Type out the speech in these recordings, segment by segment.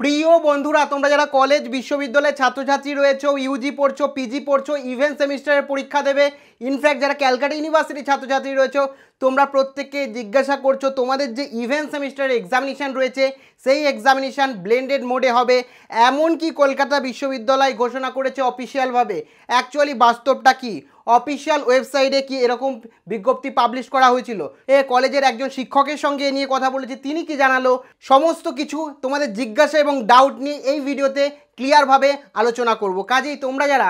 প্রিয় বন্ধুরা তোমরা যারা কলেজ বিশ্ববিদ্যালয়ের ছাত্রছাত্রী রয়েছো ইউজি পড়ছো পিজি পড়ছো ইভেন্ট সেমিস্টারের পরীক্ষা দেবে ইনফ্যাক্ট যারা ক্যালকাটা ইউনিভার্সিটির ছাত্রছাত্রী রয়েছো তোমরা প্রত্যেককে জিজ্ঞাসা করছো তোমাদের যে ইভেন্ট সেমিস্টারের এক্সামিনেশান রয়েছে সেই এক্সামিনেশান ব্লেন্ডেড মোডে হবে এমন কি কলকাতা বিশ্ববিদ্যালয় ঘোষণা করেছে অফিসিয়ালভাবে অ্যাকচুয়ালি বাস্তবটা কী অফিসিয়াল ওয়েবসাইটে কি এরকম বিজ্ঞপ্তি পাবলিশ করা হয়েছিল এ কলেজের একজন শিক্ষকের সঙ্গে নিয়ে কথা বলেছি তিনি কি জানালো সমস্ত কিছু তোমাদের জিজ্ঞাসা এবং ডাউট নিয়ে এই ভিডিওতে ক্লিয়ারভাবে আলোচনা করব কাজেই তোমরা যারা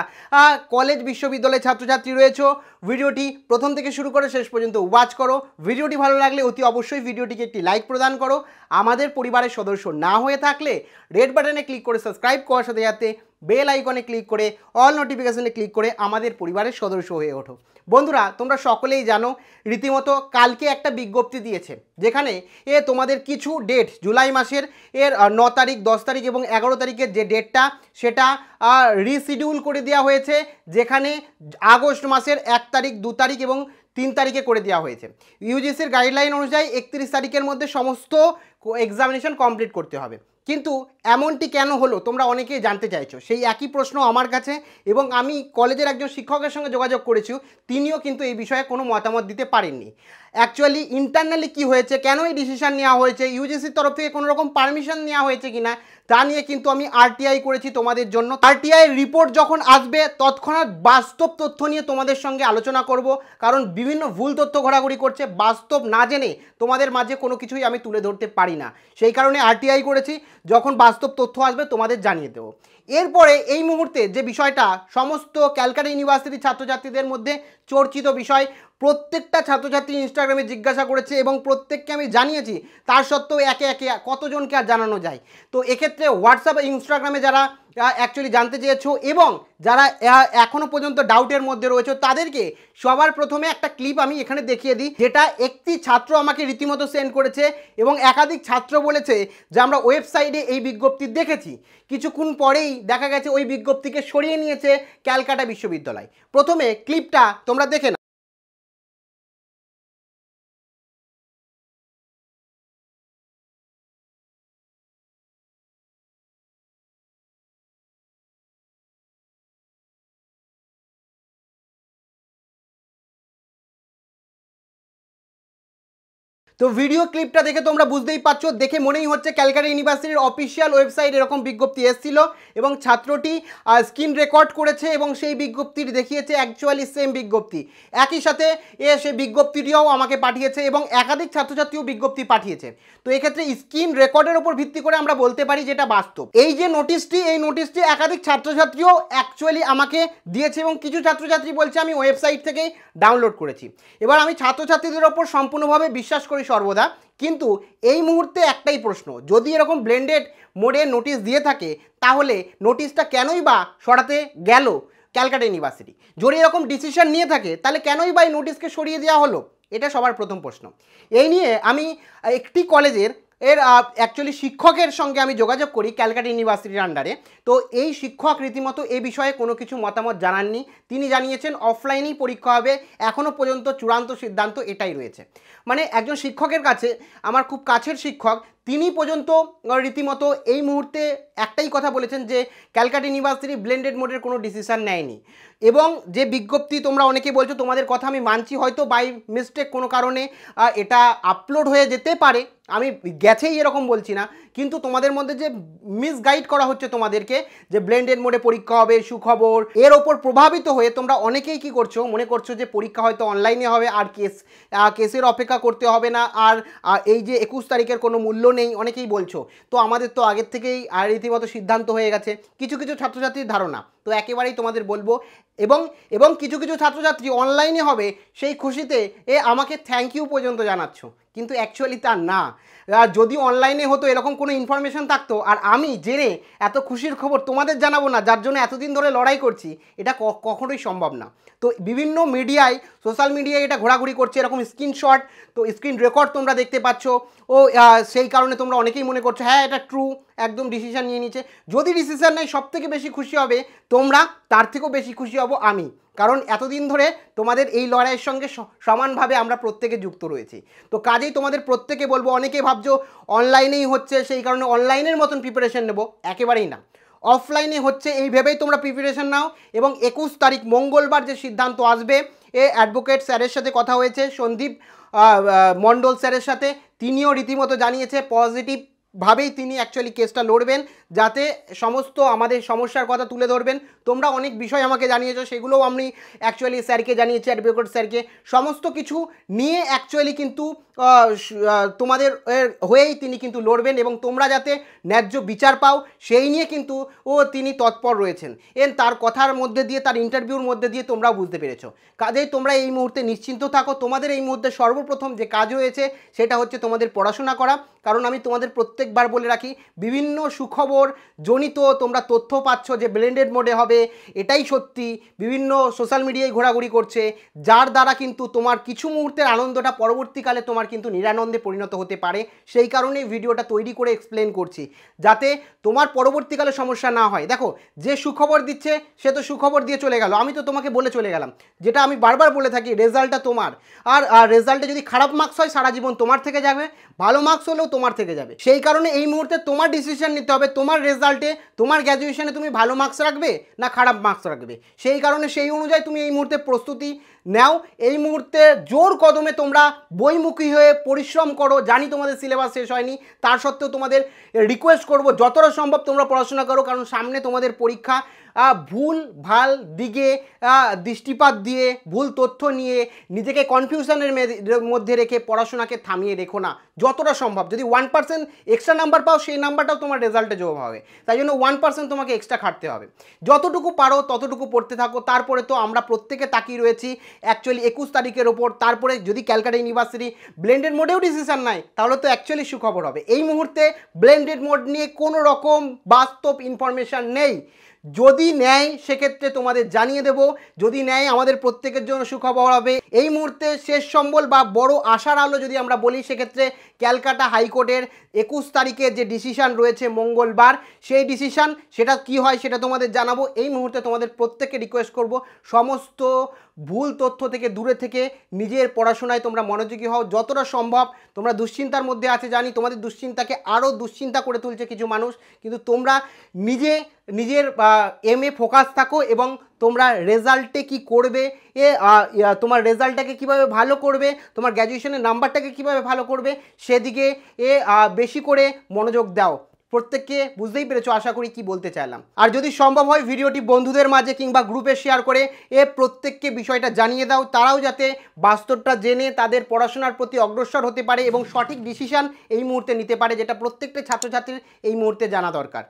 কলেজ বিশ্ববিদ্যালয়ের ছাত্রছাত্রী রয়েছো ভিডিওটি প্রথম থেকে শুরু করে শেষ পর্যন্ত ওয়াচ করো ভিডিওটি ভালো লাগলে অতি অবশ্যই ভিডিওটিকে একটি লাইক প্রদান করো আমাদের পরিবারের সদস্য না হয়ে থাকলে রেড বাটনে ক্লিক করে সাবস্ক্রাইব করার সাথে যাতে বেল আইকনে ক্লিক করে অল নোটিফিকেশানে ক্লিক করে আমাদের পরিবারের সদস্য হয়ে ওঠো বন্ধুরা তোমরা সকলেই জানো রীতিমতো কালকে একটা বিজ্ঞপ্তি দিয়েছে যেখানে এ তোমাদের কিছু ডেট জুলাই মাসের এর ন তারিখ দশ তারিখ এবং এগারো তারিখের যে ডেটটা সেটা রিশিডিউল করে দেওয়া হয়েছে যেখানে আগস্ট মাসের এক তারিখ দু তারিখ এবং তিন তারিখে করে দেওয়া হয়েছে ইউজিসির গাইডলাইন অনুযায়ী একত্রিশ তারিখের মধ্যে সমস্ত এক্সামিনেশন কমপ্লিট করতে হবে কিন্তু এমনটি কেন হলো তোমরা অনেকেই জানতে চাইছো সেই একই প্রশ্ন আমার কাছে এবং আমি কলেজের একজন শিক্ষকের সঙ্গে যোগাযোগ করেছি তিনিও কিন্তু এই বিষয়ে কোনো মতামত দিতে পারেননি অ্যাকচুয়ালি ইন্টারনালি কি হয়েছে কেন এই ডিসিশান নেওয়া হয়েছে ইউজিসির তরফ থেকে কোনো রকম পারমিশন নেওয়া হয়েছে কি না তা নিয়ে কিন্তু আমি আরটিআই করেছি তোমাদের জন্য আরটিআই রিপোর্ট যখন আসবে তৎক্ষণাৎ বাস্তব তথ্য নিয়ে তোমাদের সঙ্গে আলোচনা করব কারণ বিভিন্ন ভুল তথ্য ঘোরাঘুরি করছে বাস্তব না জেনে তোমাদের মাঝে কোনো কিছুই আমি তুলে ধরতে পারি না সেই কারণে আরটিআই করেছি যখন বাস্তব তথ্য আসবে তোমাদের জানিয়ে দেবো এরপরে এই মুহূর্তে যে বিষয়টা সমস্ত ক্যালকাটা ইউনিভার্সিটির ছাত্রছাত্রীদের মধ্যে চর্চিত বিষয় প্রত্যেকটা ছাত্রছাত্রী ইনস্টাগ্রামে জিজ্ঞাসা করেছে এবং প্রত্যেককে আমি জানিয়েছি তার সত্ত্বেও একে একে কতজনকে আর জানানো যায় তো এক্ষেত্রে হোয়াটসঅ্যাপ ইনস্টাগ্রামে যারা অ্যাকচুয়ালি জানতে চেয়েছো এবং যারা এখনও পর্যন্ত ডাউটের মধ্যে রয়েছে তাদেরকে সবার প্রথমে একটা ক্লিপ আমি এখানে দেখিয়ে দিই যেটা একটি ছাত্র আমাকে রীতিমতো সেন্ড করেছে এবং একাধিক ছাত্র বলেছে যে আমরা ওয়েবসাইটে এই বিজ্ঞপ্তি দেখেছি কিছুক্ষণ পরেই দেখা গেছে ওই বিজ্ঞপ্তিকে সরিয়ে নিয়েছে ক্যালকাটা বিশ্ববিদ্যালয় প্রথমে ক্লিপটা তোমরা দেখে তো ভিডিও ক্লিপটা দেখে তোমরা বুঝতেই পারছো দেখে মনেই হচ্ছে ক্যালকাটা ইউনিভার্সিটির অফিসিয়াল ওয়েবসাইট এরকম বিজ্ঞপ্তি এসেছিল এবং ছাত্রটি স্ক্রিন রেকর্ড করেছে এবং সেই বিজ্ঞপ্তির দেখিয়েছে অ্যাকচুয়ালি সেম বিজ্ঞপ্তি একই সাথে এ সে বিজ্ঞপ্তিটিও আমাকে পাঠিয়েছে এবং একাধিক ছাত্রছাত্রীও বিজ্ঞপ্তি পাঠিয়েছে তো এক্ষেত্রে স্ক্রিন রেকর্ডের উপর ভিত্তি করে আমরা বলতে পারি যেটা বাস্তব এই যে নোটিশটি এই নোটিশটি একাধিক ছাত্রছাত্রীও অ্যাকচুয়ালি আমাকে দিয়েছে এবং কিছু ছাত্রছাত্রী বলছে আমি ওয়েবসাইট থেকেই ডাউনলোড করেছি এবার আমি ছাত্রছাত্রীদের ওপর সম্পূর্ণভাবে বিশ্বাস করি করি সর্বদা কিন্তু এই মুহূর্তে একটাই প্রশ্ন যদি এরকম ব্লেন্ডেড মোডে নোটিশ দিয়ে থাকে তাহলে নোটিশটা কেনই বা সরাতে গেল ক্যালকাটা ইউনিভার্সিটি যদি এরকম ডিসিশন নিয়ে থাকে তাহলে কেনই বা এই নোটিশকে সরিয়ে দেওয়া হলো এটা সবার প্রথম প্রশ্ন এই নিয়ে আমি একটি কলেজের এর অ্যাকচুয়ালি শিক্ষকের সঙ্গে আমি যোগাযোগ করি ক্যালকাটা ইউনিভার্সিটির আন্ডারে তো এই শিক্ষক রীতিমতো এ বিষয়ে কোনো কিছু মতামত জানাননি তিনি জানিয়েছেন অফলাইনেই পরীক্ষা হবে এখনও পর্যন্ত চূড়ান্ত সিদ্ধান্ত এটাই রয়েছে মানে একজন শিক্ষকের কাছে আমার খুব কাছের শিক্ষক তিনি পর্যন্ত রীতিমতো এই মুহূর্তে একটাই কথা বলেছেন যে ক্যালকাটা ইউনিভার্সিটি ব্লেন্ডেড মোডের কোনো ডিসিশান নেয়নি এবং যে বিজ্ঞপ্তি তোমরা অনেকে বলছো তোমাদের কথা আমি মানছি হয়তো বাই মিস্টেক কোনো কারণে এটা আপলোড হয়ে যেতে পারে আমি গেছেই এরকম বলছি না কিন্তু তোমাদের মধ্যে যে মিসগাইড করা হচ্ছে তোমাদেরকে যে ব্লেন্ডেড মোডে পরীক্ষা হবে সুখবর এর ওপর প্রভাবিত হয়ে তোমরা অনেকেই কি করছো মনে করছো যে পরীক্ষা হয়তো অনলাইনে হবে আর কেস কেসের অপেক্ষা করতে হবে না আর এই যে একুশ তারিখের কোনো মূল্য নেই অনেকেই বলছো তো আমাদের তো আগের থেকেই আর রীতিমতো সিদ্ধান্ত হয়ে গেছে কিছু কিছু ছাত্রছাত্রীর ধারণা তো একেবারেই তোমাদের বলবো এবং এবং কিছু কিছু ছাত্রছাত্রী অনলাইনে হবে সেই খুশিতে এ আমাকে থ্যাংক ইউ পর্যন্ত জানাচ্ছ কিন্তু অ্যাকচুয়ালি তা না আর যদি অনলাইনে হতো এরকম কোনো ইনফরমেশন থাকতো আর আমি জেনে এত খুশির খবর তোমাদের জানাবো না যার জন্য এতদিন ধরে লড়াই করছি এটা কখনোই সম্ভব না তো বিভিন্ন মিডিয়ায় সোশ্যাল মিডিয়ায় এটা ঘোরাঘুরি করছে এরকম স্ক্রিনশট তো স্ক্রিন রেকর্ড তোমরা দেখতে পাচ্ছ ও সেই কারণে তোমরা অনেকেই মনে করছো হ্যাঁ এটা ট্রু একদম ডিসিশান নিয়ে নিচ্ছে যদি ডিসিশান নেয় সব থেকে বেশি খুশি হবে তোমরা তার থেকেও বেশি খুশি হব আমি কারণ এতদিন ধরে তোমাদের এই লড়াইয়ের সঙ্গে সমানভাবে আমরা প্রত্যেকে যুক্ত রয়েছি তো কাজেই তোমাদের প্রত্যেকে বলবো অনেকে ভাবছো অনলাইনেই হচ্ছে সেই কারণে অনলাইনের মতন প্রিপারেশান নেবো একেবারেই না অফলাইনে হচ্ছে এই ভেবেই তোমরা প্রিপারেশান নাও এবং একুশ তারিখ মঙ্গলবার যে সিদ্ধান্ত আসবে এ অ্যাডভোকেট স্যারের সাথে কথা হয়েছে সন্দীপ মণ্ডল স্যারের সাথে তিনিও রীতিমতো জানিয়েছে পজিটিভ ভাবেই তিনি অ্যাকচুয়ালি কেসটা লড়বেন যাতে সমস্ত আমাদের সমস্যার কথা তুলে ধরবেন তোমরা অনেক বিষয় আমাকে জানিয়েছো সেগুলোও আমি অ্যাকচুয়ালি স্যারকে জানিয়েছি অ্যাডভোকেট স্যারকে সমস্ত কিছু নিয়ে অ্যাকচুয়ালি কিন্তু তোমাদের হয়েই তিনি কিন্তু লড়বেন এবং তোমরা যাতে ন্যায্য বিচার পাও সেই নিয়ে কিন্তু ও তিনি তৎপর রয়েছেন এন তার কথার মধ্যে দিয়ে তার ইন্টারভিউর মধ্যে দিয়ে তোমরা বুঝতে পেরেছো কাজেই তোমরা এই মুহূর্তে নিশ্চিন্ত থাকো তোমাদের এই মুহূর্তে সর্বপ্রথম যে কাজ হয়েছে সেটা হচ্ছে তোমাদের পড়াশোনা করা কারণ আমি তোমাদের প্রত্যেক প্রত্যেকবার বলে রাখি বিভিন্ন সুখবর জনিত তোমরা তথ্য পাচ্ছ যে ব্ল্যান্ডেড মোডে হবে এটাই সত্যি বিভিন্ন সোশ্যাল মিডিয়ায় ঘোরাঘুরি করছে যার দ্বারা কিন্তু তোমার কিছু মুহূর্তের আনন্দটা পরবর্তীকালে তোমার কিন্তু নিরানন্দে পরিণত হতে পারে সেই কারণেই ভিডিওটা তৈরি করে এক্সপ্লেন করছি যাতে তোমার পরবর্তীকালে সমস্যা না হয় দেখো যে সুখবর দিচ্ছে সে তো সুখবর দিয়ে চলে গেল আমি তো তোমাকে বলে চলে গেলাম যেটা আমি বারবার বলে থাকি রেজাল্টটা তোমার আর রেজাল্টে যদি খারাপ মার্কস হয় সারা জীবন তোমার থেকে যাবে ভালো মার্কস হলেও তোমার থেকে যাবে সেই কারণে এই মুহূর্তে তোমার ডিসিশন নিতে হবে তোমার রেজাল্টে তোমার গ্র্যাজুয়েশনে তুমি ভালো মার্কস রাখবে না খারাপ মার্কস রাখবে সেই কারণে সেই অনুযায়ী তুমি এই মুহূর্তে প্রস্তুতি নাও এই মুহূর্তে জোর কদমে তোমরা বইমুখী হয়ে পরিশ্রম করো জানি তোমাদের সিলেবাস শেষ হয়নি তার সত্ত্বেও তোমাদের রিকোয়েস্ট করব যতটা সম্ভব তোমরা পড়াশোনা করো কারণ সামনে তোমাদের পরীক্ষা ভুল ভাল দিকে দৃষ্টিপাত দিয়ে ভুল তথ্য নিয়ে নিজেকে কনফিউশনের মধ্যে রেখে পড়াশোনাকে থামিয়ে রেখো না যতটা সম্ভব যদি ওয়ান পার্সেন্ট এক্সট্রা নাম্বার পাও সেই নাম্বারটাও তোমার রেজাল্টে জব হবে তাই জন্য ওয়ান পার্সেন্ট তোমাকে এক্সট্রা খাটতে হবে যতটুকু পারো ততটুকু পড়তে থাকো তারপরে তো আমরা প্রত্যেকে তাকিয়ে রয়েছি অ্যাকচুয়ালি একুশ তারিখের ওপর তারপরে যদি ক্যালকাটা ইউনিভার্সিটি ব্লেন্ডেড মোডেও ডিসিশান নাই তাহলে তো অ্যাকচুয়ালি সুখবর হবে এই মুহূর্তে ব্লেন্ডেড মোড নিয়ে কোনো রকম বাস্তব ইনফরমেশান নেই যদি নেয় সেক্ষেত্রে তোমাদের জানিয়ে দেব যদি নেয় আমাদের প্রত্যেকের জন্য সুখবর হবে এই মুহূর্তে শেষ সম্বল বা বড় আশার আলো যদি আমরা বলি সেক্ষেত্রে ক্যালকাটা হাইকোর্টের একুশ তারিখে যে ডিসিশান রয়েছে মঙ্গলবার সেই ডিসিশান সেটা কি হয় সেটা তোমাদের জানাবো এই মুহূর্তে তোমাদের প্রত্যেককে রিকোয়েস্ট করব সমস্ত ভুল তথ্য থেকে দূরে থেকে নিজের পড়াশোনায় তোমরা মনোযোগী হও যতটা সম্ভব তোমরা দুশ্চিন্তার মধ্যে আছে জানি তোমাদের দুশ্চিন্তাকে আরও দুশ্চিন্তা করে তুলছে কিছু মানুষ কিন্তু তোমরা নিজে নিজের এম এ ফোকাস থাকো এবং তোমরা রেজাল্টে কি করবে এ তোমার রেজাল্টটাকে কিভাবে ভালো করবে তোমার গ্র্যাজুয়েশনের নাম্বারটাকে কিভাবে ভালো করবে সেদিকে এ বেশি করে মনোযোগ দাও প্রত্যেককে বুঝতেই পেরেছো আশা করি কি বলতে চাইলাম আর যদি সম্ভব হয় ভিডিওটি বন্ধুদের মাঝে কিংবা গ্রুপে শেয়ার করে এ প্রত্যেককে বিষয়টা জানিয়ে দাও তারাও যাতে বাস্তবটা জেনে তাদের পড়াশোনার প্রতি অগ্রসর হতে পারে এবং সঠিক ডিসিশান এই মুহূর্তে নিতে পারে যেটা প্রত্যেকটা ছাত্রছাত্রীর এই মুহূর্তে জানা দরকার